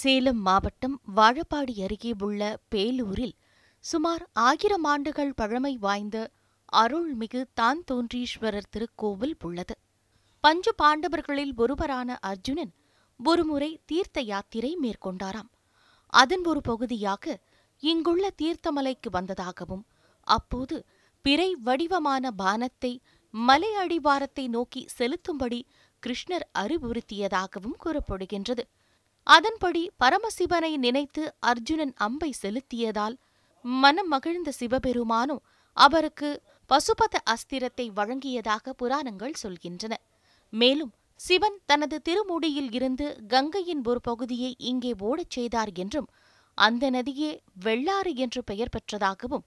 சேலம் மாவட்டம் வாழப்பாடி அருகே உள்ள பேலூரில் சுமார் ஆயிரம் ஆண்டுகள் பழமை வாய்ந்த அருள்மிகு தான் தோன்றீஸ்வரர் திருக்கோவில் உள்ளது பஞ்ச பாண்டவர்களில் ஒருவரான அர்ஜுனன் ஒருமுறை தீர்த்த யாத்திரை மேற்கொண்டாராம் அதன் ஒரு பகுதியாக இங்குள்ள தீர்த்தமலைக்கு வந்ததாகவும் அப்போது பிறை வடிவமான பானத்தை மலை அடிவாரத்தை நோக்கி செலுத்தும்படி கிருஷ்ணர் அறிவுறுத்தியதாகவும் கூறப்படுகின்றது அதன்படி பரமசிவனை நினைத்து அர்ஜுனன் அம்பை செலுத்தியதால் மனம் மகிழ்ந்த சிவபெருமானும் அவருக்கு பசுபத அஸ்திரத்தை வழங்கியதாக புராணங்கள் சொல்கின்றன மேலும் சிவன் தனது திருமுடியில் இருந்து கங்கையின் ஒரு பகுதியை இங்கே ஓடச் செய்தார் என்றும் அந்த நதியே வெள்ளாறு என்று பெயர் பெற்றதாகவும்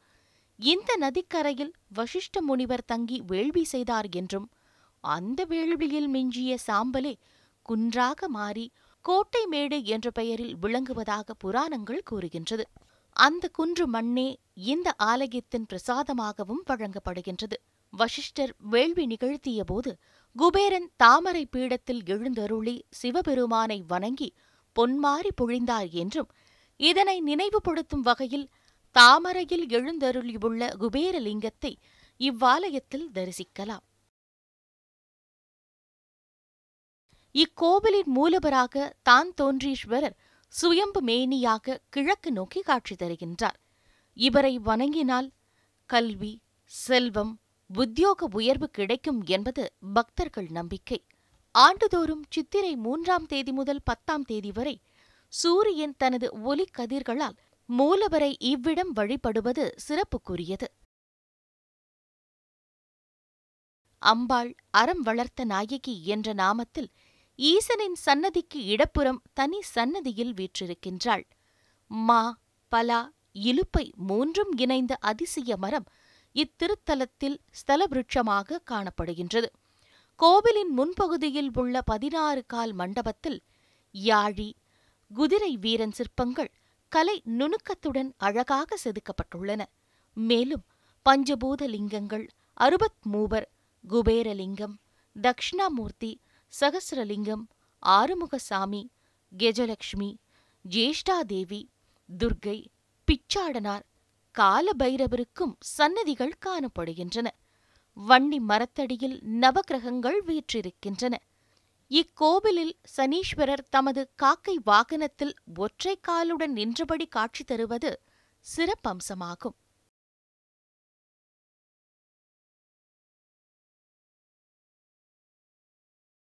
இந்த நதிக்கரையில் வசிஷ்ட முனிவர் தங்கி வேள்வி செய்தார் என்றும் அந்த வேள்வியில் மிஞ்சிய சாம்பலே குன்றாக மாறி கோட்டை மேடு என்ற பெயரில் விளங்குவதாக புராணங்கள் கூறுகின்றது அந்த குன்று மண்ணே இந்த ஆலயத்தின் பிரசாதமாகவும் வழங்கப்படுகின்றது வசிஷ்டர் வேள்வி நிகழ்த்திய போது குபேரன் தாமரை பீடத்தில் எழுந்தருளி சிவபெருமானை வணங்கி பொன்மாறி பொழிந்தார் என்றும் இதனை நினைவுபடுத்தும் வகையில் தாமரையில் எழுந்தருளியுள்ள குபேரலிங்கத்தை இவ்வாலயத்தில் தரிசிக்கலாம் இக்கோவிலின் மூலவராக தான் தோன்றீஸ்வரர் சுயம்பு மேனியாக கிழக்கு நோக்கி காட்சி தருகின்றார் இவரை வணங்கினால் கல்வி செல்வம் உத்தியோக உயர்வு கிடைக்கும் என்பது பக்தர்கள் நம்பிக்கை ஆண்டுதோறும் சித்திரை மூன்றாம் தேதி முதல் பத்தாம் தேதி வரை சூரியன் தனது ஒலிக் கதிர்களால் மூலவரை இவ்விடம் வழிபடுவது சிறப்புக்குரியது அம்பாள் அறம் வளர்த்த நாயகி என்ற நாமத்தில் ஈசனின் சன்னதிக்கு இடப்புறம் தனி சன்னதியில் வீற்றிருக்கின்றாள் மா பலா இலுப்பை மூன்றும் இணைந்த அதிசய மரம் இத்திருத்தலத்தில் ஸ்தலவிருட்சமாக காணப்படுகின்றது கோவிலின் முன்பகுதியில் உள்ள பதினாறு கால் மண்டபத்தில் யாழி குதிரை வீரன் சிற்பங்கள் கலை நுணுக்கத்துடன் அழகாக செதுக்கப்பட்டுள்ளன மேலும் பஞ்சபூத லிங்கங்கள் அறுபத் மூவர் குபேரலிங்கம் தக்ஷணாமூர்த்தி சகசிரலிங்கம் ஆறுமுகசாமி கெஜலக்ஷ்மி ஜேஷ்டாதேவி துர்கை பிச்சாடனார் கால பைரவருக்கும் சன்னதிகள் காணப்படுகின்றன வன்னி மரத்தடியில் நவகிரகங்கள் வீற்றிருக்கின்றன இக்கோவிலில் சனீஸ்வரர் தமது காக்கை வாகனத்தில் ஒற்றை காலுடன் நின்றபடி காட்சி தருவது சிறப்பம்சமாகும்